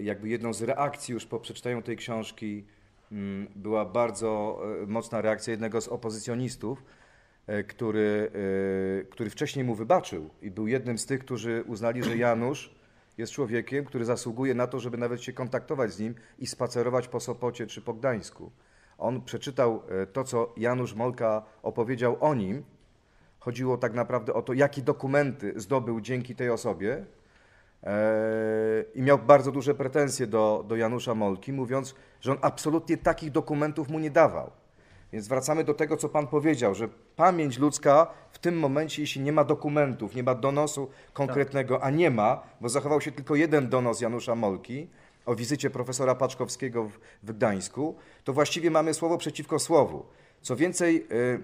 jakby jedną z reakcji już po przeczytaniu tej książki mm, była bardzo e, mocna reakcja jednego z opozycjonistów, e, który, e, który wcześniej mu wybaczył i był jednym z tych, którzy uznali, że Janusz jest człowiekiem, który zasługuje na to, żeby nawet się kontaktować z nim i spacerować po Sopocie czy po Gdańsku. On przeczytał to, co Janusz Molka opowiedział o nim. Chodziło tak naprawdę o to, jakie dokumenty zdobył dzięki tej osobie, E, i miał bardzo duże pretensje do, do Janusza Molki, mówiąc, że on absolutnie takich dokumentów mu nie dawał. Więc wracamy do tego, co Pan powiedział, że pamięć ludzka w tym momencie, jeśli nie ma dokumentów, nie ma donosu konkretnego, tak. a nie ma, bo zachował się tylko jeden donos Janusza Molki o wizycie profesora Paczkowskiego w, w Gdańsku, to właściwie mamy słowo przeciwko słowu. Co więcej, y,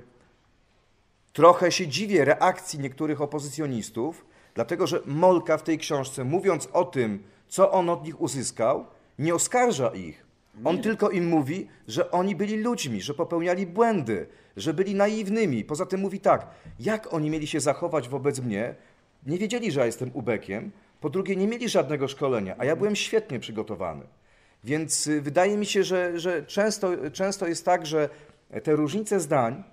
trochę się dziwię reakcji niektórych opozycjonistów, Dlatego, że Molka w tej książce, mówiąc o tym, co on od nich uzyskał, nie oskarża ich. On tylko im mówi, że oni byli ludźmi, że popełniali błędy, że byli naiwnymi. Poza tym mówi tak, jak oni mieli się zachować wobec mnie? Nie wiedzieli, że ja jestem ubekiem. Po drugie, nie mieli żadnego szkolenia, a ja byłem świetnie przygotowany. Więc y, wydaje mi się, że, że często, często jest tak, że te różnice zdań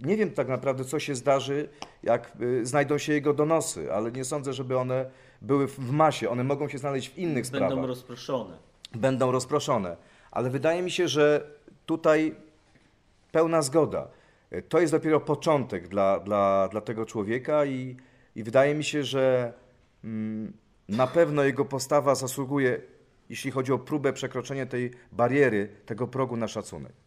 nie wiem tak naprawdę, co się zdarzy, jak y, znajdą się jego donosy, ale nie sądzę, żeby one były w masie. One mogą się znaleźć w innych Będą sprawach. Będą rozproszone. Będą rozproszone. Ale wydaje mi się, że tutaj pełna zgoda. Y, to jest dopiero początek dla, dla, dla tego człowieka i, i wydaje mi się, że mm, na pewno jego postawa zasługuje, jeśli chodzi o próbę przekroczenia tej bariery, tego progu na szacunek.